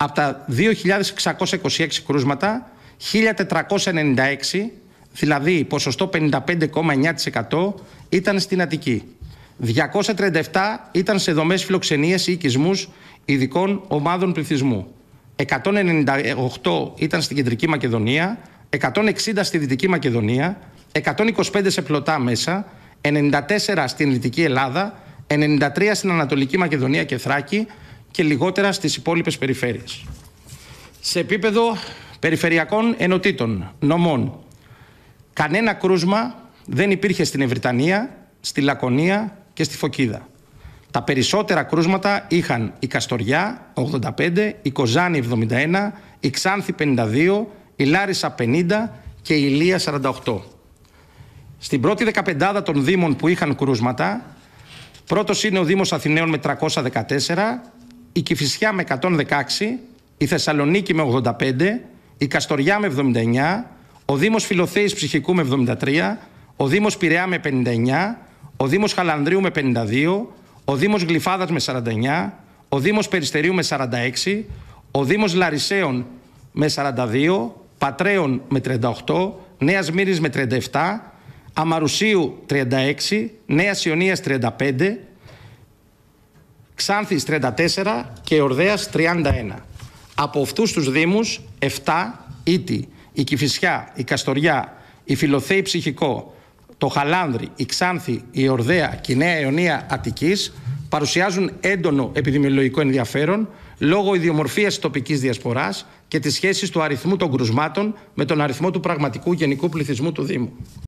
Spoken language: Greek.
από τα 2.626 κρούσματα, 1.496, δηλαδή ποσοστό 55,9% ήταν στην Αττική. 237 ήταν σε δομές φιλοξενίας ή οικισμούς ειδικών ομάδων πληθυσμού. 198 ήταν στην Κεντρική Μακεδονία, 160 στη Δυτική Μακεδονία, 125 σε πλωτά μέσα, 94 στην Δυτική Ελλάδα, 93 στην Ανατολική Μακεδονία και Θράκη, και λιγότερα στις υπόλοιπες περιφέρειες. Σε επίπεδο περιφερειακών ενωτήτων, νομών, κανένα κρούσμα δεν υπήρχε στην Ευρυτανία, στη Λακωνία και στη Φωκίδα. Τα περισσότερα κρούσματα είχαν η Καστοριά 85, η Κοζάνη 71, η Ξάνθη 52, η Λάρισα 50 και η Λία, 48. Στην πρώτη δεκαπεντάδα των Δήμων που είχαν κρούσματα, πρώτος είναι ο Δήμος Αθηναίων με 314, η Κηφισιά με 116, η Θεσσαλονίκη με 85, η Καστοριά με 79, ο Δήμος Φιλοθέης Ψυχικού με 73, ο Δήμος Πειραιά με 59, ο Δήμος Χαλανδρίου με 52, ο Δήμος Γλυφάδας με 49, ο Δήμος Περιστερίου με 46, ο Δήμος Λαρισαίων με 42, Πατρέων με 38, Νέας Μύρης με 37, Αμαρουσίου 36, Νέας Ιωνίας 35, Ξάνθης 34 και Ορδέας 31. Από αυτούς τους δήμους 7 Ήτη, η Κηφισιά, η Καστοριά, η Φιλοθέη Ψυχικό, το Χαλάνδρη, η Ξάνθη, η Ορδέα και η Νέα Αιωνία Αττικής παρουσιάζουν έντονο επιδημιολογικό ενδιαφέρον λόγω ιδιομορφίας της τοπικής διασποράς και της σχέσης του αριθμού των κρουσμάτων με τον αριθμό του πραγματικού γενικού πληθυσμού του Δήμου.